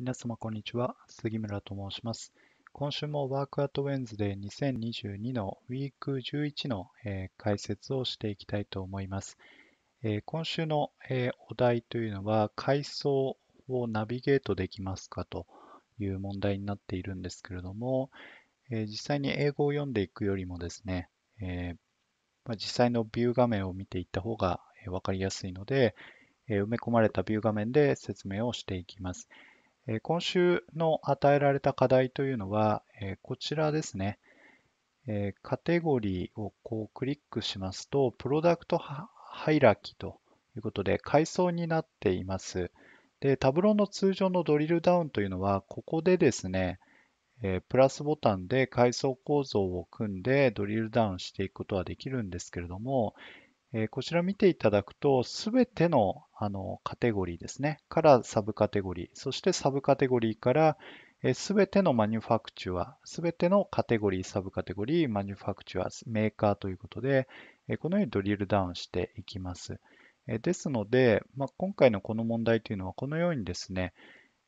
皆様こんにちは、杉村と申します。今週もワークアットウェンズデー2022のウィーク11の、えー、解説をしていきたいと思います。えー、今週の、えー、お題というのは、階層をナビゲートできますかという問題になっているんですけれども、え実際に英語を読んでいくよりもですね、えまあ、実際のビュー画面を見ていった方が、えー、分かりやすいので、え埋め込まれたビュー画面で説明をしていきます。今週の与えられた課題というのは、こちらですね。カテゴリーをこうクリックしますと、プロダクトハイラキということで、階層になっています。で、タブローの通常のドリルダウンというのは、ここでですね、プラスボタンで階層構造を組んでドリルダウンしていくことはできるんですけれども、えこちら見ていただくと、すべてのあのカテゴリーですね、からサブカテゴリー、そしてサブカテゴリーからすべ、えてのマニュファクチュア、すべてのカテゴリー、サブカテゴリー、マニュファクチュア、メーカーということで、えこのようにドリルダウンしていきます。えですので、まあ、今回のこの問題というのはこのようにですね、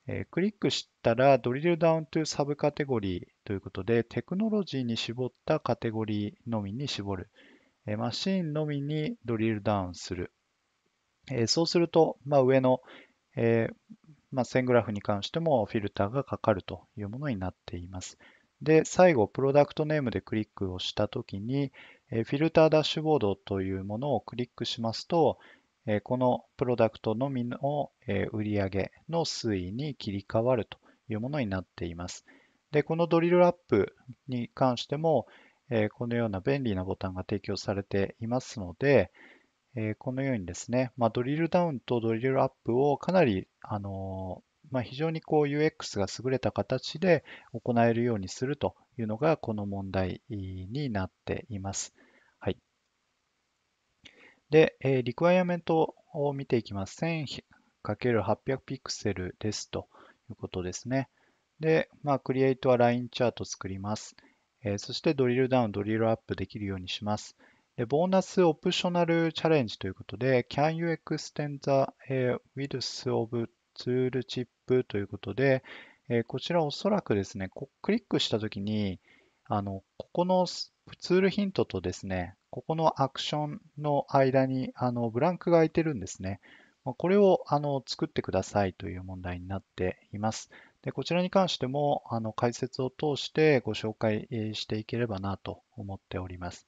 えクリックしたらドリルダウンというサブカテゴリーということで、テクノロジーに絞ったカテゴリーのみに絞る。マシンのみにドリルダウンする。そうすると、まあ、上の、えまあ、線グラフに関してもフィルターがかかるというものになっています。で、最後、プロダクトネームでクリックをしたときに、フィルターダッシュボードというものをクリックしますと、このプロダクトのみの売上の推移に切り替わるというものになっています。で、このドリルアップに関しても、えこのような便利なボタンが提供されていますので、えこのようにですね、まあ、ドリルダウンとドリルアップをかなり、あのまあ、非常にこう UX が優れた形で行えるようにするというのがこの問題になっています。はい。で、えリクワイアメントを見ていきます。1000×800 ピクセルですということですね。で、まあ、クリエイトは LINE チャート作ります。えそしてドリルダウン、ドリルアップできるようにします。でボーナスオプショナルチャレンジということで、Can you extend the、width of tool chip ということで、えこちらおそらくですね、クリックしたときにあの、ここのツールヒントとですね、ここのアクションの間にあのブランクが空いてるんですね。これをあの作ってくださいという問題になっています。でこちらに関してもあの解説を通してご紹介していければなと思っております。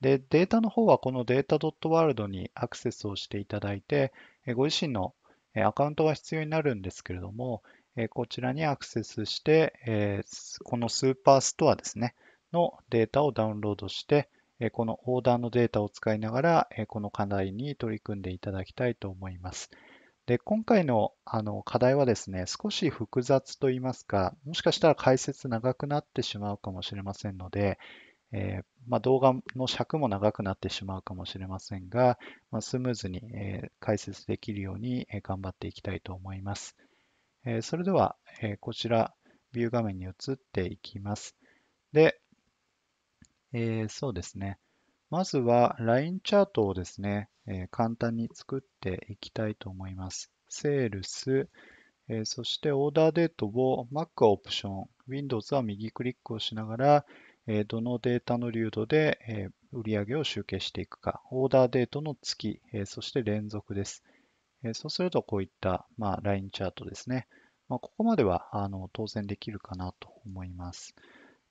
でデータの方はこの data.world にアクセスをしていただいて、ご自身のアカウントは必要になるんですけれども、こちらにアクセスして、このスーパーストアですね、のデータをダウンロードして、このオーダーのデータを使いながら、この課題に取り組んでいただきたいと思います。で、今回のあの課題はですね、少し複雑といいますか、もしかしたら解説長くなってしまうかもしれませんので、えー、まあ、動画の尺も長くなってしまうかもしれませんが、まあ、スムーズに、えー、解説できるように、えー、頑張っていきたいと思います。えそれでは、えこちら、ビュー画面に移っていきます。で、えそうですね。まずはラインチャートをですね、えー、簡単に作っていきたいと思います。セールス、えー、そしてオーダーデートを Mac はオプション、Windows は右クリックをしながら、えー、どのデータの流度で、え売上を集計していくか、オーダーデートの月、そして連続です。そうするとこういった、まあ、ラインチャートですね。まあ、ここまではあの当然できるかなと思います。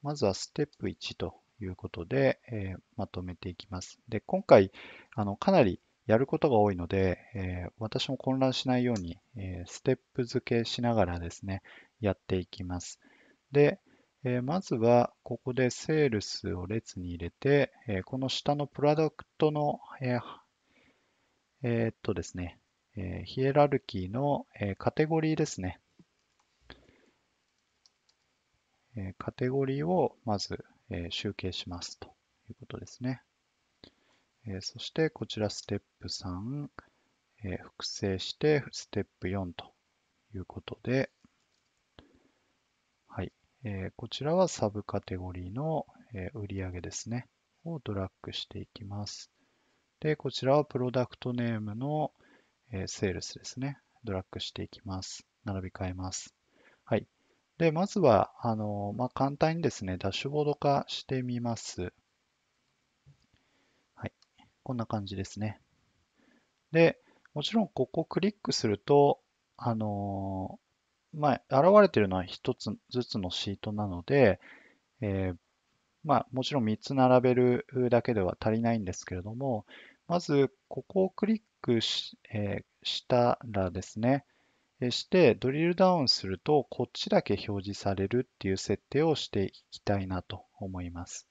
まずはステップ1ということで、えー、まとめていきます。で、今回、あのかなりやることが多いので、えー、私も混乱しないように、えー、ステップ付けしながらですね、やっていきます。で、えー、まずは、ここでセールスを列に入れて、えこの下のプロダクトの、ええっとですね、えヒエラルキーの、えカテゴリーですね。えカテゴリーをまずえ集計しますということですね。えそしてこちらステップ3、え複製してステップ4ということで、はいえこちらはサブカテゴリーの、え売上ですね、をドラッグしていきます。で、こちらはプロダクトネームの、えー、セールスですね。ドラッグしていきます。並び替えます。はい。で、まずは、あの、まあ、簡単にですね、ダッシュボード化してみます。はい。こんな感じですね。で、もちろんここをクリックすると、あの、まあ、現れているのは1つずつのシートなので、えー、まあ、もちろん3つ並べるだけでは足りないんですけれども、まず、ここをクリックしえー、したらですね、して、ドリルダウンすると、こっちだけ表示されるっていう設定をしていきたいなと思います。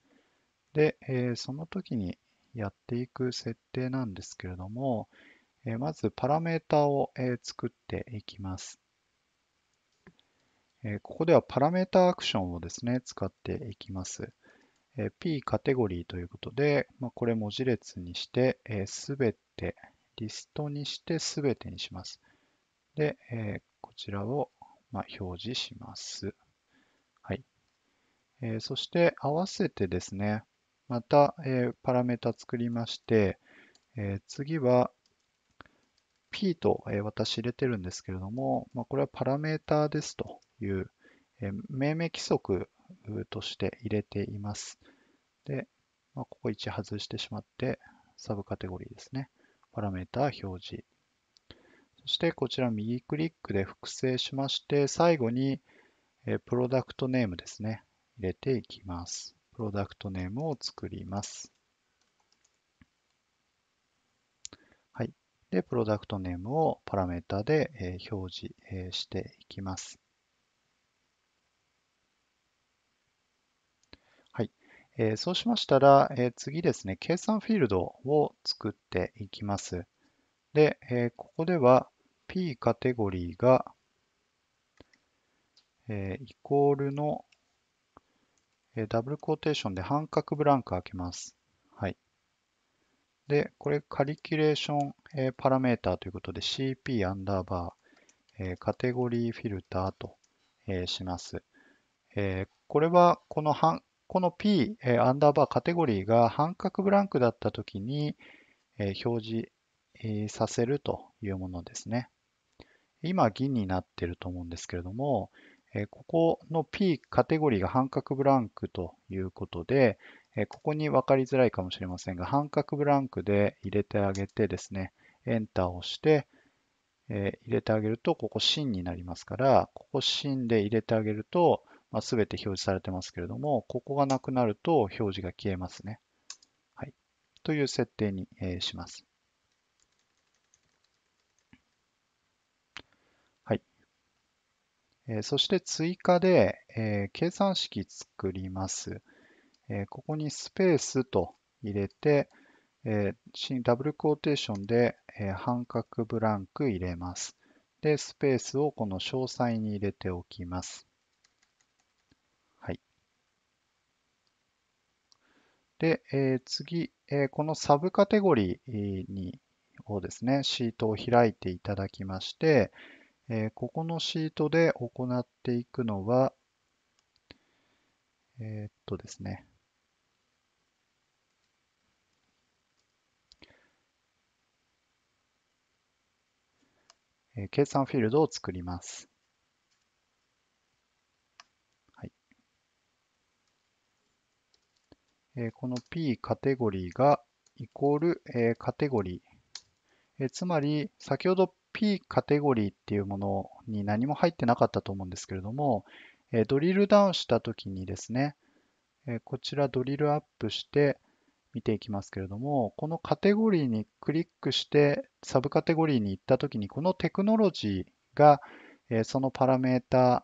で、えその時にやっていく設定なんですけれども、えまずパラメータを、え作っていきます。えここではパラメータアクションをですね、使っていきます。え P カテゴリーということで、まこれ文字列にして、す、べ、て、リストにしてすべてにします。で、えー、こちらを、まあ、表示します。はい。えー、そして合わせてですね、また、えー、パラメータ作りまして、え次は P と、え私入れてるんですけれども、まあ、これはパラメータですという、え命名規則として入れています。で、まあ、ここ1外してしまって、サブカテゴリーですね。パラメータ表示。そしてこちら右クリックで複製しまして、最後にプロダクトネームですね。入れていきます。プロダクトネームを作ります。はい。で、プロダクトネームをパラメータで表示していきます。はい。そうしましたら、次ですね、計算フィールドを作っていきます。で、ここでは、P カテゴリーが、えー、イコールの、えー、ダブルコーテーションで半角ブランク開けます。はい。で、これカリキュレーション、えー、パラメータということで CP アンダーバー、えー、カテゴリーフィルターと、えー、します。えー、これはこの半この P、えー、アンダーバーカテゴリーが半角ブランクだったときに、えー、表示、えー、させるというものですね。今銀になってると思うんですけれども、えここの P カテゴリーが半角ブランクということで、えここに分かりづらいかもしれませんが、半角ブランクで入れてあげてですね、エンターを押して、え入れてあげると、ここ芯になりますから、ここ芯で入れてあげると、まべ全て表示されてますけれども、ここがなくなると表示が消えますね。はい、という設定に、えします。そして追加で、計算式作ります、ここにスペースと入れて、ダブルクォーテーションで、半角ブランク入れます。で、スペースをこの詳細に入れておきます。はい。で、次、このサブカテゴリーにをですね、シートを開いていただきまして、えー、ここのシートで行っていくのは、えー、っとですね、え計算フィールドを作ります。はいえー、この P カテゴリーがイコール、えー、カテゴリー、えー、つまり先ほど P カテゴリーっていうものに何も入ってなかったと思うんですけれども、えドリルダウンした時にですね、えこちらドリルアップして見ていきますけれども、このカテゴリーにクリックしてサブカテゴリーに行った時に、このテクノロジーが、えそのパラメータ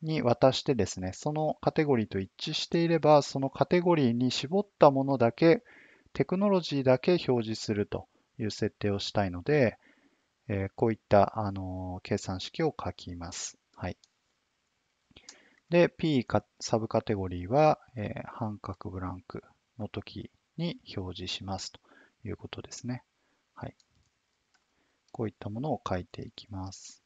に渡してですね、そのカテゴリーと一致していれば、そのカテゴリーに絞ったものだけ、テクノロジーだけ表示するという設定をしたいので、えー、こういった、あの計算式を書きます。はい。で、P かサブカテゴリーは、えー、半角ブランクの時に表示しますということですね。はい。こういったものを書いていきます。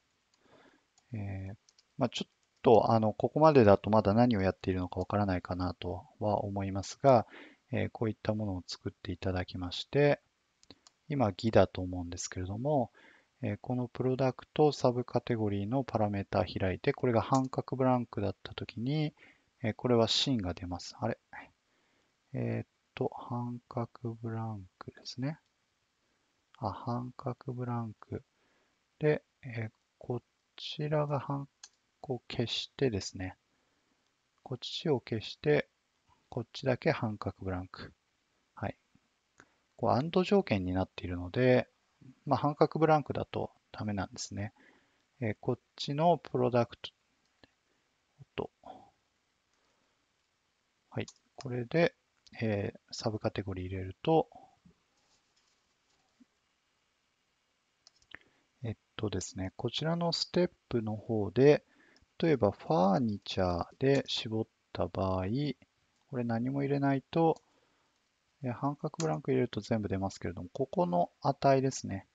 えー、まあ、ちょっと、あの、ここまでだとまだ何をやっているのかわからないかなとは思いますが、えー、こういったものを作っていただきまして、今、偽だと思うんですけれども、えこのプロダクトサブカテゴリーのパラメータ開いて、これが半角ブランクだったときに、えこれは芯が出ます。あれえー、っと、半角ブランクですね。あ、半角ブランク。で、えこちらが半こう消してですね。こっちを消して、こっちだけ半角ブランク。はい。こう、アンド条件になっているので、まあ、半角ブランクだとダメなんですね。えー、こっちのプロダクト、はい、これで、えー、サブカテゴリー入れると、えっとですね、こちらのステップの方で、例えばファーニチャーで絞った場合、これ何も入れないと、半角ブランク入れると全部出ますけれども、ここの値ですね。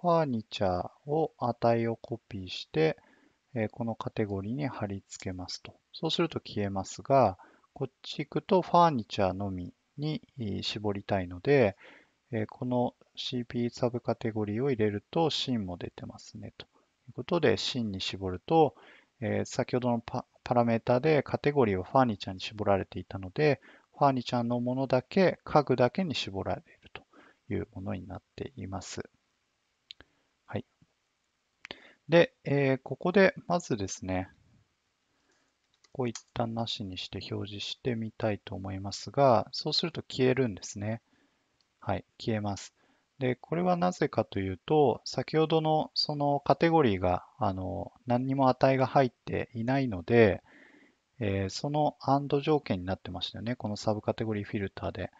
ファーニチャーを値をコピーして、えこのカテゴリーに貼り付けますと。そうすると消えますが、こっち行くとファーニチャーのみに絞りたいので、えこの CP サブカテゴリーを入れると芯も出てますねということで芯に絞ると、え先ほどのパラメータでカテゴリーはファーニチャーに絞られていたのでファーニチャーのものだけ、家具だけに絞られるというものになっています。はい。で、えー、ここでまずですね、こういったなしにして表示してみたいと思いますが、そうすると消えるんですね。はい、消えます。で、これはなぜかというと、先ほどのそのカテゴリーが、あの、何にも値が入っていないので、えー、その AND 条件になってましたよね。このサブカテゴリーフィルターで。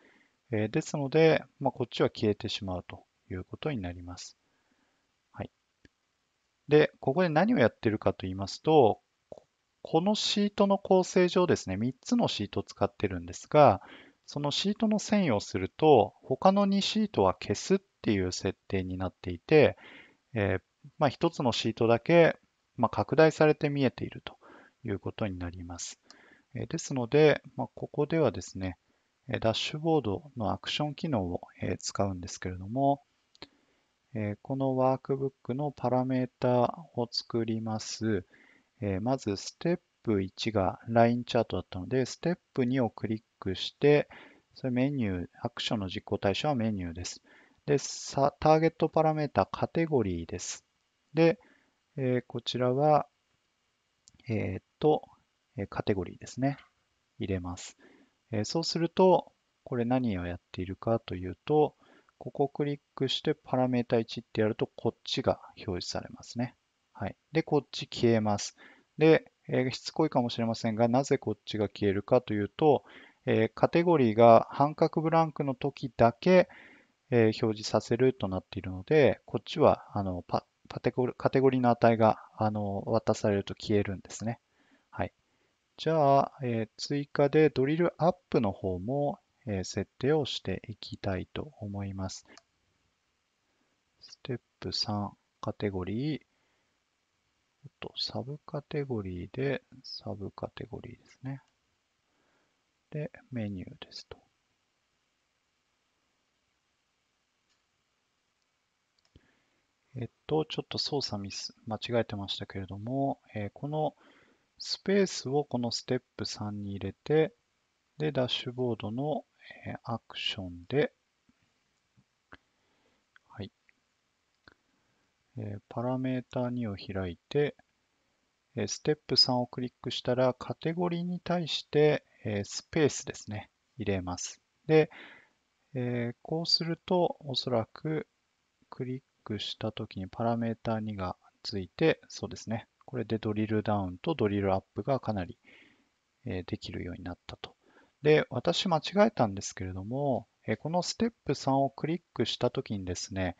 えー、ですので、まあ、こっちは消えてしまうということになります。はい。で、ここで何をやってるかと言いますと、このシートの構成上ですね、3つのシートを使ってるんですが、そのシートの遷移をすると、他の2シートは消すっていう設定になっていて、えー、まあ、1つのシートだけ、まあ、拡大されて見えているということになります。えですので、まここではですね、ダッシュボードのアクション機能を使うんですけれども、このワークブックのパラメータを作ります。まず、ステップ1がラインチャートだったので、ステップ2をクリックして、それメニュー、アクションの実行対象はメニューです。で、ターゲットパラメータカテゴリーです。で、こちらは、えとカテゴリーですね、入れます。そうすると、これ何をやっているかというと、ここをクリックしてパラメータ1ってやると、こっちが表示されますね。はい。で、こっち消えます。で、えしつこいかもしれませんが、なぜこっちが消えるかというと、えカテゴリーが半角ブランクの時だけ、え表示させるとなっているので、こっちはあのパカテゴリーの値があの渡されると消えるんですね。じゃあ、えー、追加でドリルアップの方も、えー、設定をしていきたいと思います。ステップ3、カテゴリー、とサブカテゴリーで、サブカテゴリーですね。で、メニューですと。えっと、ちょっと操作ミス、間違えてましたけれども、えー、このスペースをこのステップ3に入れて、で、ダッシュボードのアクションで、はい。パラメータ2を開いて、ステップ3をクリックしたら、カテゴリーに対してスペースですね、入れます。で、こうすると、おそらくクリックしたときにパラメータ2がついて、そうですね、これでドリルダウンとドリルアップがかなりできるようになったと。で、私間違えたんですけれども、このステップ3をクリックしたときにですね、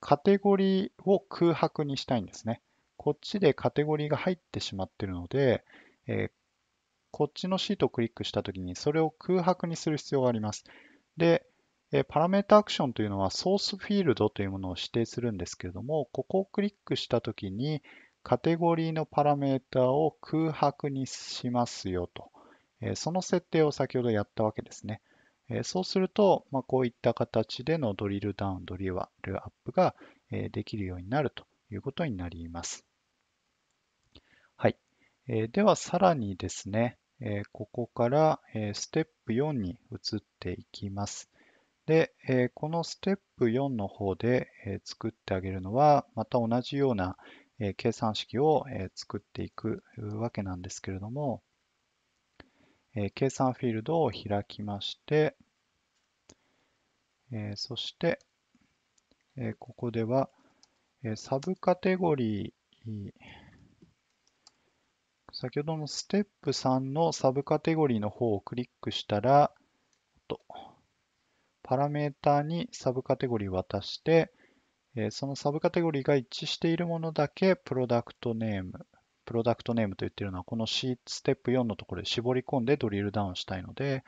カテゴリーを空白にしたいんですね。こっちでカテゴリーが入ってしまっているので、こっちのシートをクリックしたときに、それを空白にする必要があります。で、パラメータアクションというのはソースフィールドというものを指定するんですけれども、ここをクリックしたときに、カテゴリーのパラメータを空白にしますよと、えその設定を先ほどやったわけですね。えそうすると、まこういった形でのドリルダウン、ドリルアップが、えできるようになるということになります。はい。えでは、さらにですね、えここから、えステップ4に移っていきます。で、えこのステップ4の方で、え作ってあげるのは、また同じような、え計算式を、え作っていくわけなんですけれども、え計算フィールドを開きまして、えそして、えここでは、えサブカテゴリー、先ほどのステップ3のサブカテゴリーの方をクリックしたら、パラメータにサブカテゴリーを渡して、えそのサブカテゴリーが一致しているものだけプロダクトネーム、プロダクトネームと言っているのは、この C ステップ4のところで絞り込んでドリルダウンしたいので、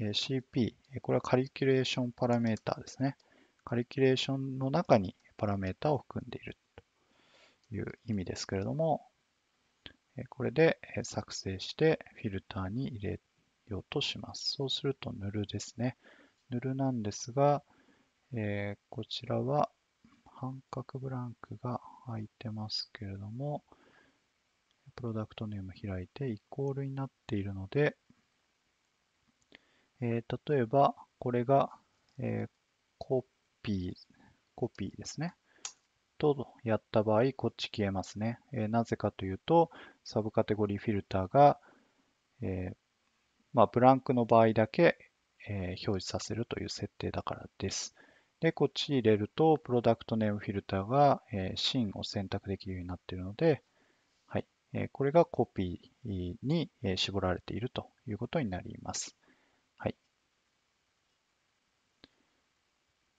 CP、これはカリキュレーションパラメータですね。カリキュレーションの中にパラメータを含んでいるという意味ですけれども、これで作成してフィルターに入れようとします。そうするとヌルですね。ヌルなんですが、えこちらは半角ブランクが空いてますけれども、プロダクトネーム開いてイコールになっているので、えー、例えばこれが、えー、コピー、コピーですね。とやった場合、こっち消えますね。えー、なぜかというと、サブカテゴリーフィルターが、えー、まあ、ブランクの場合だけ、え表示させるという設定だからです。で、こっち入れると、プロダクトネームフィルターが、えー、を選択できるようになっているので、はい、えー、これがコピーに、えー、絞られているということになります。はい。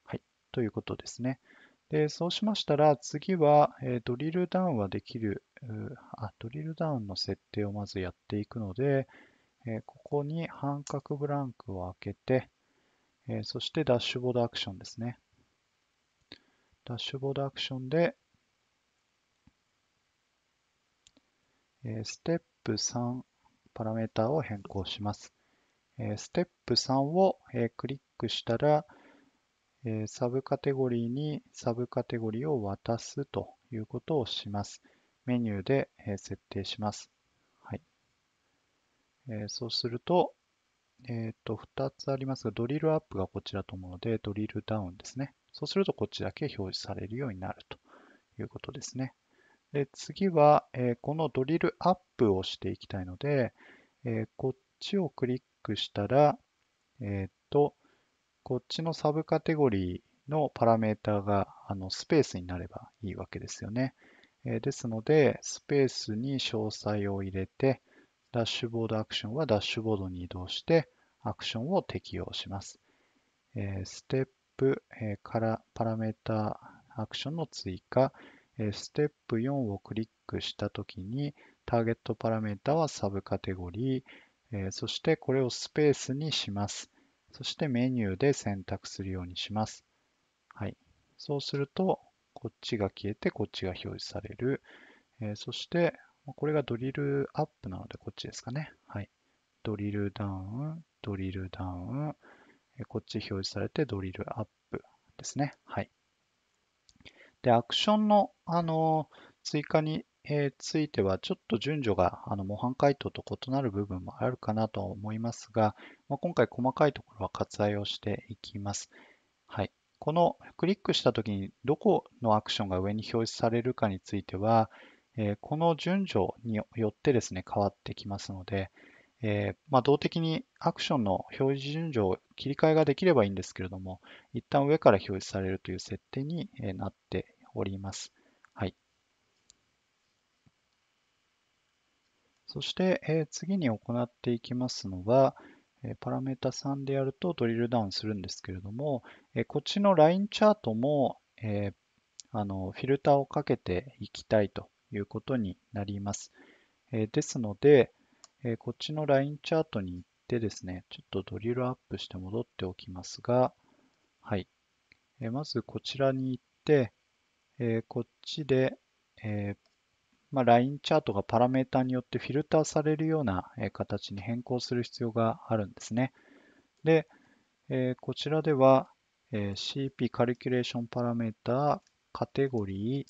はい、ということですね。で、そうしましたら、次は、えー、ドリルダウンはできるあ、ドリルダウンの設定をまずやっていくので、えー、ここに半角ブランクを開けて、えそしてダッシュボードアクションですね。ダッシュボードアクションで、えステップ3パラメータを変更します。えステップ3を、えクリックしたら、えサブカテゴリーにサブカテゴリーを渡すということをします。メニューで、え設定します。はいえそうすると、えっ、ー、と、2つありますが、ドリルアップがこちらと思うので、ドリルダウンですね。そうすると、こっちだけ表示されるようになるということですね。で、次は、えー、このドリルアップをしていきたいので、えー、こっちをクリックしたら、えっ、と、こっちのサブカテゴリーのパラメータがあのスペースになればいいわけですよね。えですので、スペースに詳細を入れて、ダッシュボードアクションはダッシュボードに移動してアクションを適用します。えステップ、えからパラメータアクションの追加、えステップ4をクリックしたときにターゲットパラメータはサブカテゴリー、えそしてこれをスペースにします。そしてメニューで選択するようにします。はい。そうすると、こっちが消えて、こっちが表示される。えそして、これがドリルアップなのでこっちですかね。はい。ドリルダウン、ドリルダウン、こっち表示されてドリルアップですね。はい。で、アクションの、あの追加に、えついては、ちょっと順序があの模範解答と異なる部分もあるかなと思いますが、まあ、今回細かいところは割愛をしていきます。はい。このクリックしたときにどこのアクションが上に表示されるかについては、えこの順序によってですね、変わってきますので、えまあ、動的にアクションの表示順序を切り替えができればいいんですけれども、一旦上から表示されるという設定になっております。はい。そして、え次に行っていきますのは、えパラメータ3でやるとドリルダウンするんですけれども、えこっちのラインチャートも、えあのフィルターをかけていきたいということになります。えですので、えこっちのラインチャートに行ってですね、ちょっとドリルアップして戻っておきますが、はい。えまずこちらに行って、えこっちで、えまあ、ラインチャートがパラメータによってフィルターされるような形に変更する必要があるんですね。で、えこちらでは、え CP カリキュレーションパラメータカテゴリー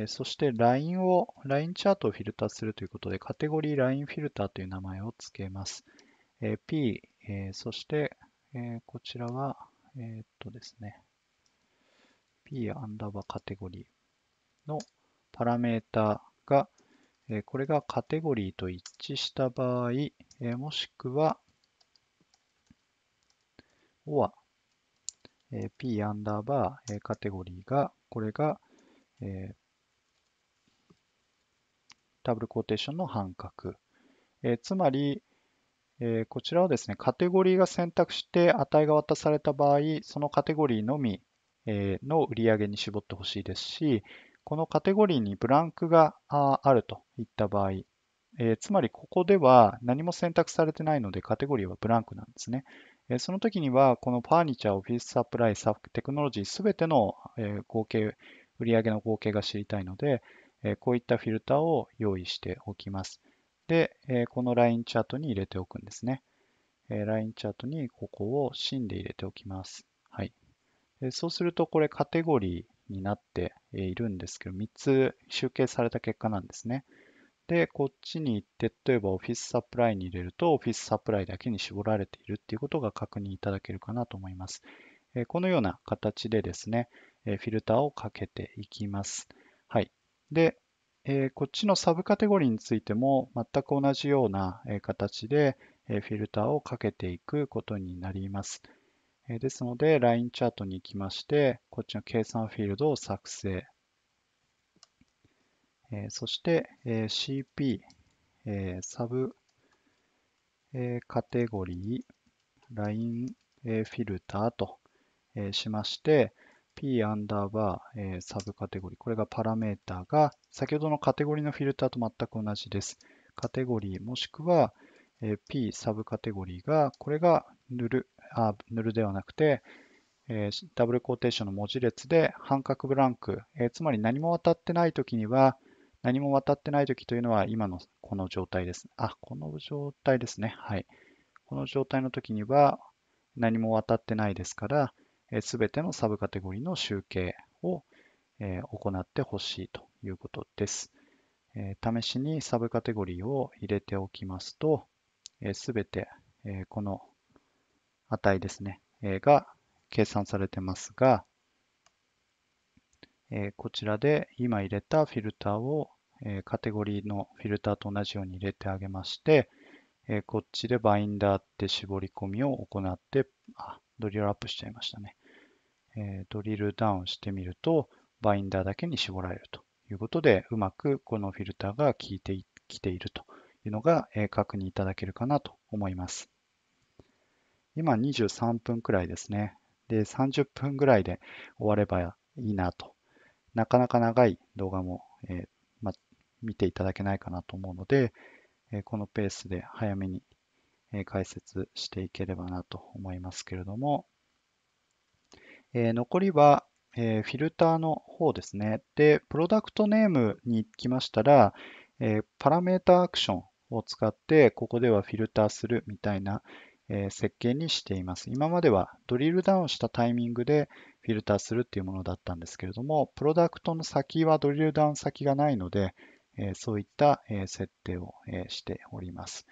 えそして LINE を、LINE チャートをフィルターするということで、カテゴリー LINE フィルターという名前を付けます。えー、P、えー、そして、えこちらは、えっとですね、P アンダーバーカテゴリーのパラメータが、えこれがカテゴリーと一致した場合、えもしくは、or、え P アンダーバーカテゴリーが、これが、えダブルコーテーションの半角。えー、つまり、えー、こちらはですね、カテゴリーが選択して値が渡された場合、そのカテゴリーのみ、えの売り上げに絞ってほしいですし、このカテゴリーにブランクがあるといった場合、えつまりここでは何も選択されてないのでカテゴリーはブランクなんですね。えその時にはこのファーニチャー、オフィスサプライ、サフテクノロジーすべての、え合計、売上の合計が知りたいので、えこういったフィルターを用意しておきます。で、えこのラインチャートに入れておくんですね。えラインチャートにここを芯で入れておきます。はい。そうすると、これカテゴリーになっているんですけど、3つ集計された結果なんですね。で、こっちに行って、例えばオフィスサプライに入れると、オフィスサプライだけに絞られているっていうことが確認いただけるかなと思います。このような形でですね、フィルターをかけていきます。はい。で、えこっちのサブカテゴリーについても全く同じような形でフィルターをかけていくことになります。ですので、ラインチャートに行きまして、こっちの計算フィールドを作成。そして CP、サブカテゴリー、ラインフィルターとしまして、p アンダーバー、えサブカテゴリー。これがパラメータが先ほどのカテゴリーのフィルターと全く同じです。カテゴリーもしくは、え p サブカテゴリーが、これがヌル、あ、ヌルではなくて、えダブルコーテーションの文字列で半角ブランク、えつまり何も渡ってないときには、何も渡ってないときというのは今のこの状態です。あ、この状態ですね。はい。この状態のときには何も渡ってないですから、すべてのサブカテゴリーの集計を行ってほしいということです。試しにサブカテゴリーを入れておきますと、すべてこの値ですね、が計算されてますが、こちらで今入れたフィルターをカテゴリーのフィルターと同じように入れてあげまして、こっちでバインダーって絞り込みを行って、あ、ドリルアップしちゃいましたね。えドリルダウンしてみると、バインダーだけに絞られるということで、うまくこのフィルターが効いてきているというのが、え確認いただけるかなと思います。今23分くらいですね。で、30分ぐらいで終わればいいなと。なかなか長い動画も、えー、ま、見ていただけないかなと思うので、えこのペースで早めに解説していければなと思いますけれども、え残りは、えフィルターの方ですね。で、プロダクトネームに行きましたら、えパラメータアクションを使って、ここではフィルターするみたいな、え設計にしています。今まではドリルダウンしたタイミングでフィルターするっていうものだったんですけれども、プロダクトの先はドリルダウン先がないので、えそういった、え設定を、えしております。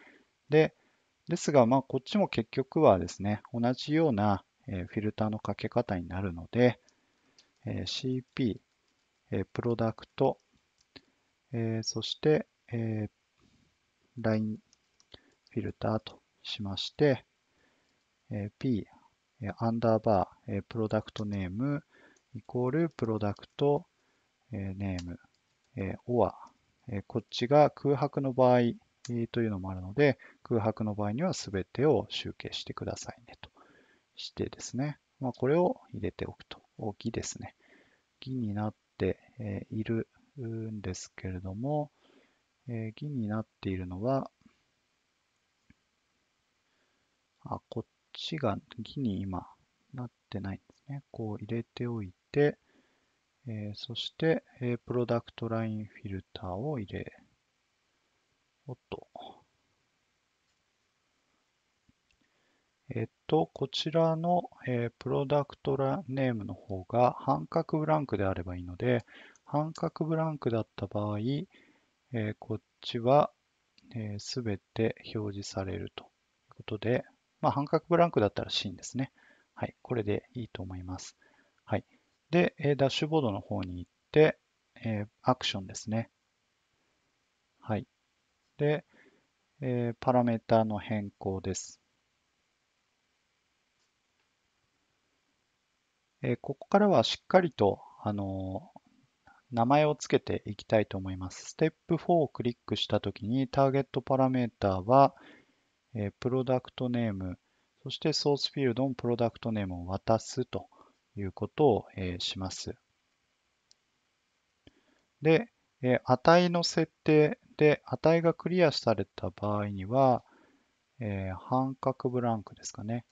で、ですが、まあ、こっちも結局はですね、同じような、えフィルターのかけ方になるので、え CP、えプロダクト、えそして、え LINE フィルターとしまして、え P、アンダーバー、プロダクトネーム、イコールプロダクト、ネーム、or、こっちが空白の場合というのもあるので、空白の場合には全てを集計してくださいねと。してですね、まあ、これを入れておくと。義ですね。義になっているんですけれども、義になっているのは、あ、こっちが義に今なってないんですね。こう入れておいて、えー、そして、えプロダクトラインフィルターを入れ、おっと、えっと、こちらの、えー、プロダクトラネームの方が半角ブランクであればいいので、半角ブランクだった場合、えー、こっちはすべ、えー、て表示されるということで、まあ、半角ブランクだったらシーンですね。はい、これでいいと思います。はい。で、えー、ダッシュボードの方に行って、えー、アクションですね。はい。で、えー、パラメータの変更です。えここからはしっかりと、あの名前を付けていきたいと思います。ステップ4をクリックしたときに、ターゲットパラメータは、えプロダクトネーム、そしてソースフィールドのプロダクトネームを渡すということを、えします。で、え値の設定で値がクリアされた場合には、えー、半角ブランクですかね。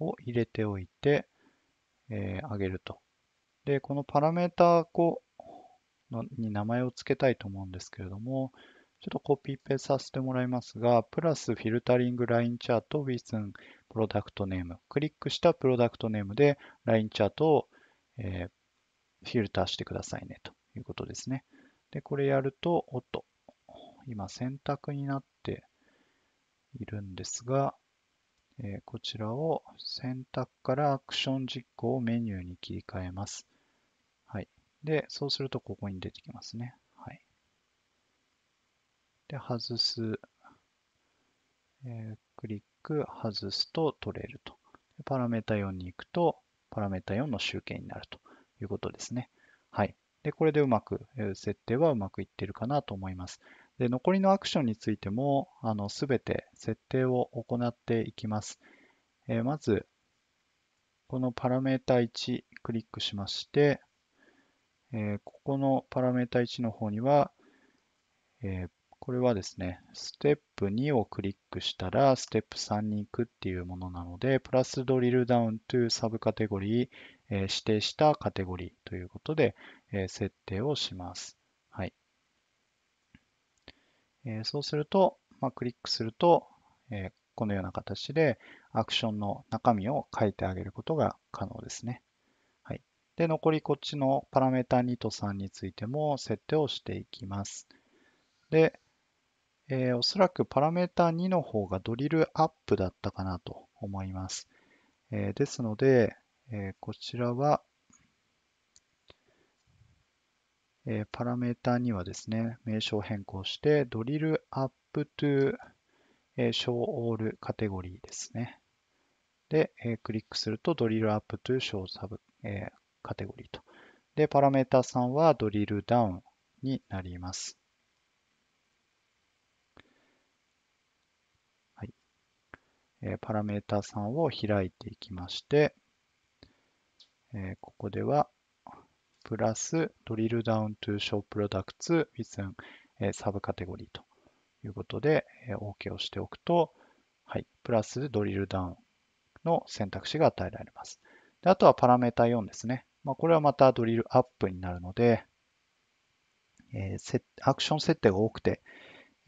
を入れておいて、えー、げると。で、このパラメータ5のに名前を付けたいと思うんですけれども、ちょっとコピペさせてもらいますが、プラスフィルタリングラインチャート w i t h プロダクトネーム。クリックしたプロダクトネームでラインチャートを、えー、フィルターしてくださいねということですね。で、これやると、おっと、今選択になっているんですが、えー、こちらを選択からアクション実行をメニューに切り替えます。はい。で、そうするとここに出てきますね。はい。で、外す。えー、クリック、外すと取れると。パラメータ4に行くと、パラメータ4の集計になるということですね。はい。で、これでうまく、設定はうまくいってるかなと思います。で残りのアクションについてもすべて設定を行っていきます。えー、まず、このパラメータ1クリックしまして、えー、ここのパラメータ1の方には、えー、これはですね、ステップ2をクリックしたら、ステップ3に行くっていうものなので、プラスドリルダウン to サブカテゴリー、え指定したカテゴリーということで、え設定をします。えー、そうすると、まあ、クリックすると、えー、このような形でアクションの中身を書いてあげることが可能ですね。はい、で残りこっちのパラメータ2と3についても設定をしていきます。で、えー、おそらくパラメータ2の方がドリルアップだったかなと思います。えー、ですので、えー、こちらはえパラメータにはですね、名称変更して、ドリルアップトゥ、えー、ショーオールカテゴリーですね。で、えクリックすると、ドリルアップトゥ、ショーサブ、えカテゴリーと。で、パラメータ3はドリルダウンになります。はい。えパラメータ3を開いていきまして、えここでは、プラスドリルダウントゥーショープロダクツウィズンサブカテゴリーということで OK をしておくと、はい、プラスドリルダウンの選択肢が与えられます。であとはパラメータ4ですね。まあ、これはまたドリルアップになるので、えー、アクション設定が多くて、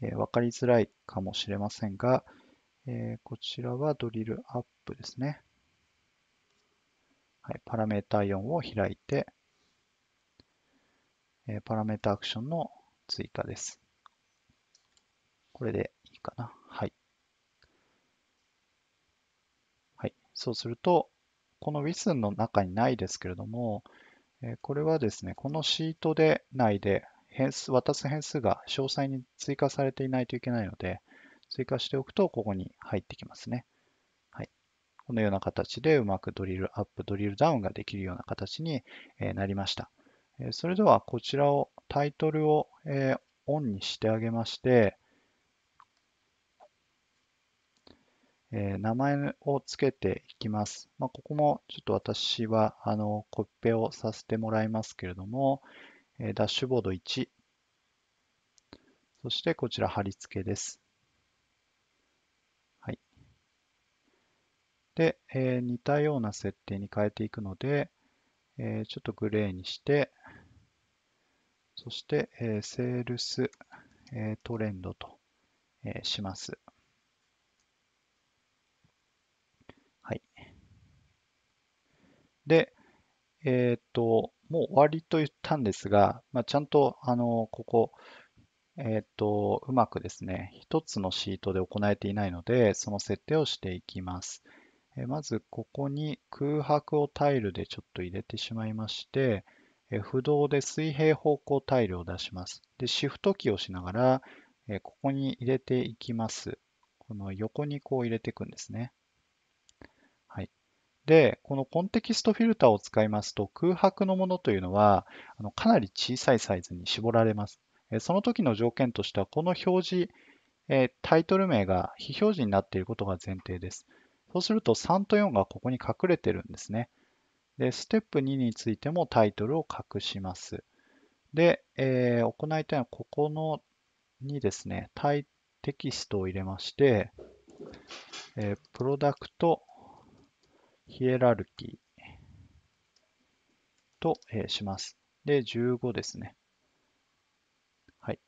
えー、分かりづらいかもしれませんが、えー、こちらはドリルアップですね。はい、パラメータ4を開いて、えパラメータアクションの追加です。これでいいかな。はい。はい。そうすると、この WISN の中にないですけれども、えこれはですね、このシートで内で変数、渡す変数が詳細に追加されていないといけないので、追加しておくと、ここに入ってきますね。はい。このような形でうまくドリルアップ、ドリルダウンができるような形になりました。それではこちらをタイトルを、えー、オンにしてあげまして、えー、名前をつけていきます。まあ、ここもちょっと私はあのコピペをさせてもらいますけれども、えー、ダッシュボード1、そしてこちら貼り付けです。はい。で、えー、似たような設定に変えていくので、えー、ちょっとグレーにして、そして、えー、セールス、えー、トレンドと、えー、します。はい。で、えっ、と、もう終わりと言ったんですが、まあ、ちゃんと、あの、ここ、えっ、と、うまくですね、一つのシートで行えていないので、その設定をしていきます。えまず、ここに空白をタイルでちょっと入れてしまいまして、不動で水平方向タイルを出します。で、シフトキーをしながら、ここに入れていきます。この横にこう入れていくんですね。はい。で、このコンテキストフィルターを使いますと、空白のものというのは、あのかなり小さいサイズに絞られます。その時の条件としては、この表示、タイトル名が非表示になっていることが前提です。そうすると3と4がここに隠れてるんですね。で、ステップ2についてもタイトルを隠します。で、えー、行いたいのは、ここのにですね、タイテキストを入れまして、えー、プロダクトヒエラルキーと、えー、します。で、15ですね。はい。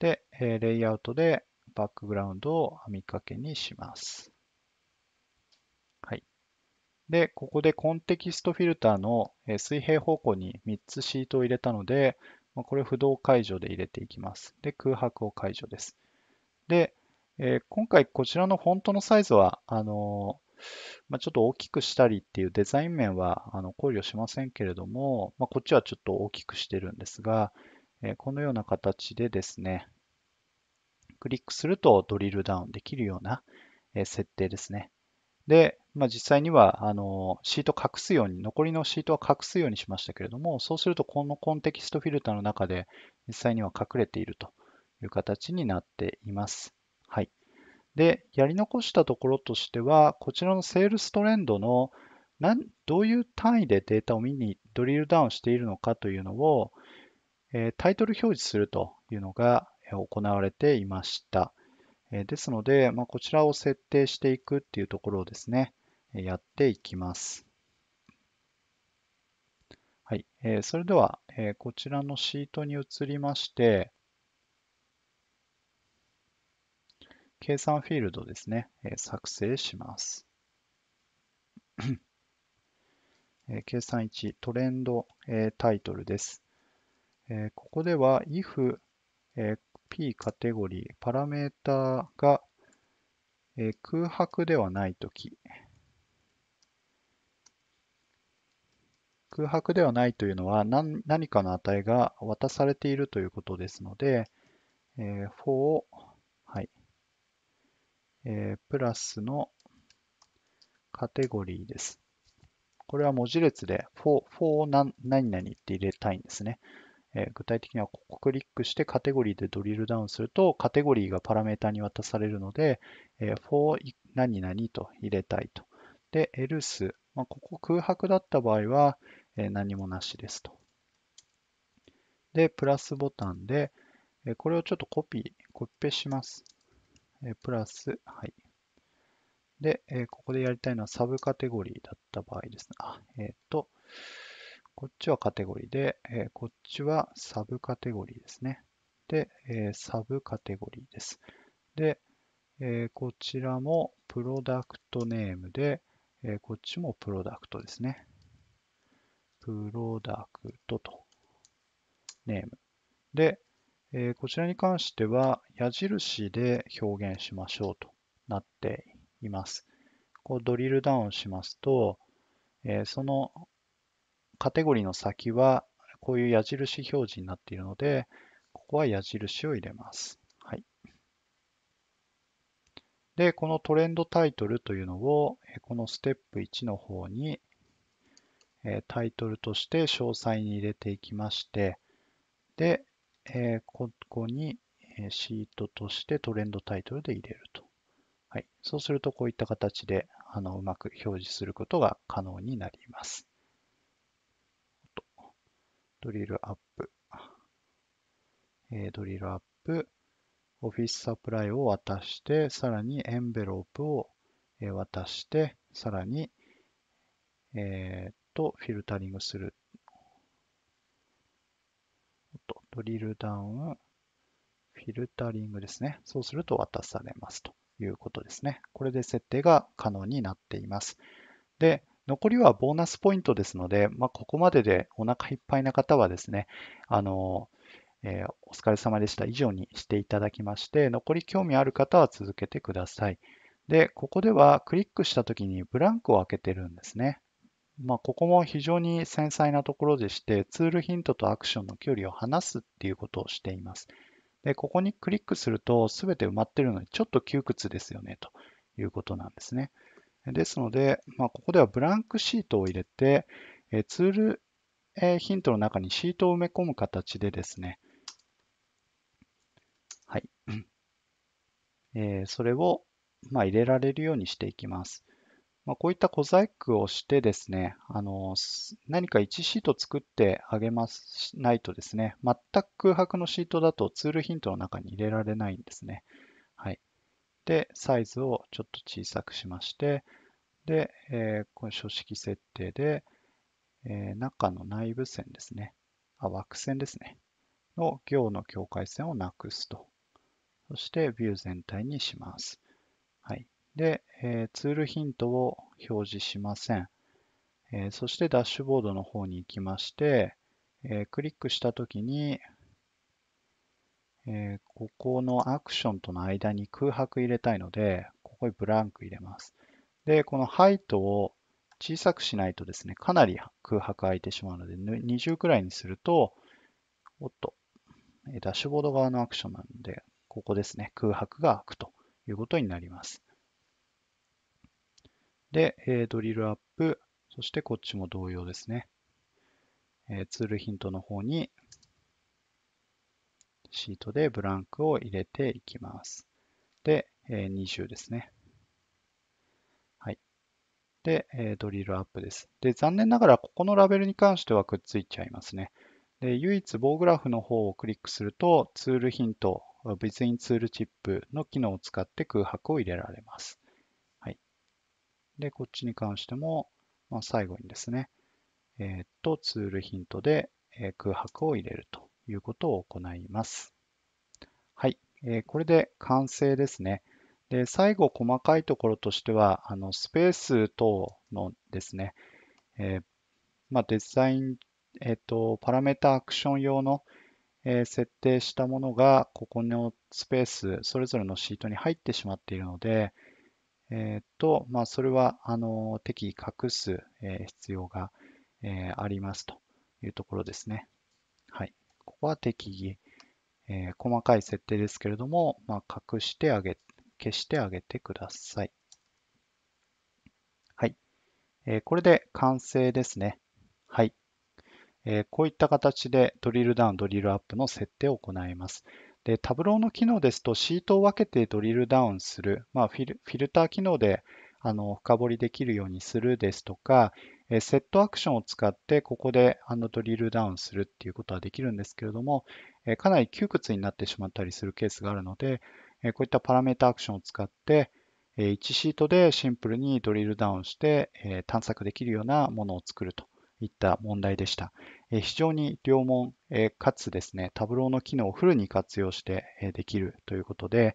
で、えー、レイアウトでバックグラウンドをみかけにします。で、ここでコンテキストフィルターの水平方向に3つシートを入れたので、これを不動解除で入れていきます。で、空白を解除です。で、えー、今回こちらのフォントのサイズは、あのー、まあ、ちょっと大きくしたりっていうデザイン面はあの考慮しませんけれども、まあ、こっちはちょっと大きくしてるんですが、えー、このような形でですね、クリックするとドリルダウンできるような設定ですね。で、まあ、実際にはあのシート隠すように、残りのシートは隠すようにしましたけれども、そうするとこのコンテキストフィルターの中で実際には隠れているという形になっています。はい。で、やり残したところとしては、こちらのセールストレンドのどういう単位でデータを見にドリルダウンしているのかというのを、えタイトル表示するというのが行われていました。ですので、まこちらを設定していくっていうところですね。やっていきます。はい、えー、それでは、えー、こちらのシートに移りまして、計算フィールドですね、えー、作成します。えー、計算1、トレンド、えー、タイトルです。えー、ここでは if、えー、p カテゴリー、パラメータが、えー、空白ではないとき、空白ではないというのは何何かの値が渡されているということですので、えー、for、はいえー、プラスのカテゴリーです。これは文字列で for, 何何々って入れたいんですね。え具体的にはここクリックしてカテゴリーでドリルダウンするとカテゴリーがパラメータに渡されるので、え for 何々と入れたいと。で、else、まあ、ここ空白だった場合は、え何もなしですと。で、プラスボタンで、えこれをちょっとコピー、コピペします。えプラス、はい。で、えここでやりたいのはサブカテゴリーだった場合ですね。あ、えっ、ー、と、こっちはカテゴリーで、えこっちはサブカテゴリーですね。で、えサブカテゴリーです。で、えこちらもプロダクトネームで、えこっちもプロダクトですね。プロダクトと、ネーム。で、えー、こちらに関しては矢印で表現しましょうとなっています。こうドリルダウンしますと、えー、そのカテゴリーの先はこういう矢印表示になっているので、ここは矢印を入れます。はい、で、このトレンドタイトルというのを、このステップ1の方にえタイトルとして詳細に入れていきまして、で、えここにシートとしてトレンドタイトルで入れると。はい、そうするとこういった形であのうまく表示することが可能になります。ドリルアップ、えドリルアップ、オフィスサプライを渡して、さらにエンベロープを渡して、さらに、えー、とフィルタリングする。ドリルダウン、フィルタリングですね。そうすると渡されますということですね。これで設定が可能になっています。で、残りはボーナスポイントですので、まあ、ここまででお腹いっぱいな方はですね、あの、えー、お疲れ様でした以上にしていただきまして、残り興味ある方は続けてください。で、ここではクリックした時にブランクを開けてるんですね。まあ、ここも非常に繊細なところでして、ツールヒントとアクションの距離を離すっていうことをしています。で、ここにクリックすると全て埋まってるので、ちょっと窮屈ですよね、ということなんですね。ですので、まあ、ここではブランクシートを入れて、えツール、えヒントの中にシートを埋め込む形でですね、はい。えそれを、まあ、入れられるようにしていきます。まあ、こういった小細工をしてですね、あの何か1シート作ってあげますないとですね、全く空白のシートだとツールヒントの中に入れられないんですね。はい、で、サイズをちょっと小さくしまして、で、えー、この書式設定で、えー、中の内部線ですね、あ、枠線ですね、の行の境界線をなくすと。そして、ビュー全体にします。で、えー、ツールヒントを表示しません。えー、そしてダッシュボードの方に行きまして、えー、クリックしたときに、えここのアクションとの間に空白入れたいので、ここにブランク入れます。で、このハイトを小さくしないとですね、かなり空白空いてしまうので、20くらいにすると、おっと、ダッシュボード側のアクションなので、ここですね、空白が空くということになります。で、えドリルアップ、そしてこっちも同様ですね。えツールヒントの方にシートでブランクを入れていきます。で、え20ですね。はい。で、えドリルアップです。で、残念ながらここのラベルに関してはくっついちゃいますね。で、唯一棒グラフの方をクリックするとツールヒント、w i t i n ツールチップの機能を使って空白を入れられます。で、こっちに関しても、まあ、最後にですね、えー、っと、ツールヒントで、え空白を入れるということを行います。はい、えこれで完成ですね。で、最後、細かいところとしては、あのスペース等のですね、えー、まあ、デザイン、えっ、と、パラメータアクション用の、えー、設定したものが、ここのスペース、それぞれのシートに入ってしまっているので、えー、と、まあ、それはあの適宜隠す、え必要が、えありますというところですね。はい、ここは適宜、えー、細かい設定ですけれども、まあ、隠してあげ、消してあげてください。はい、えー、これで完成ですね。はい、えー、こういった形でドリルダウン、ドリルアップの設定を行います。で、タブローの機能ですと、シートを分けてドリルダウンする、まあ、フィルフィルター機能であの深掘りできるようにするですとか、えセットアクションを使って、ここであのドリルダウンするっていうことはできるんですけれども、えかなり窮屈になってしまったりするケースがあるので、えこういったパラメータアクションを使って、え1シートでシンプルにドリルダウンして、え探索できるようなものを作るといった問題でした。非常に両門、かつですね、タブローの機能をフルに活用してできるということで、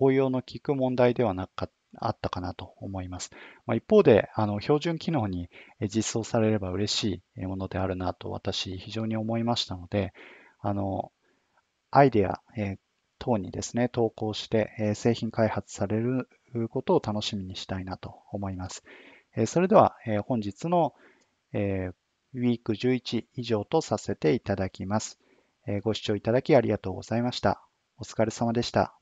応用の効く問題ではなかったあったかなと思います。まあ、一方で、あの標準機能に実装されれば嬉しいものであるなと私非常に思いましたので、あのアイデア、え等にですね、投稿して、え製品開発されることを楽しみにしたいなと思います。えそれでは、え本日の、ウィーク11以上とさせていただきます。ご視聴いただきありがとうございました。お疲れ様でした。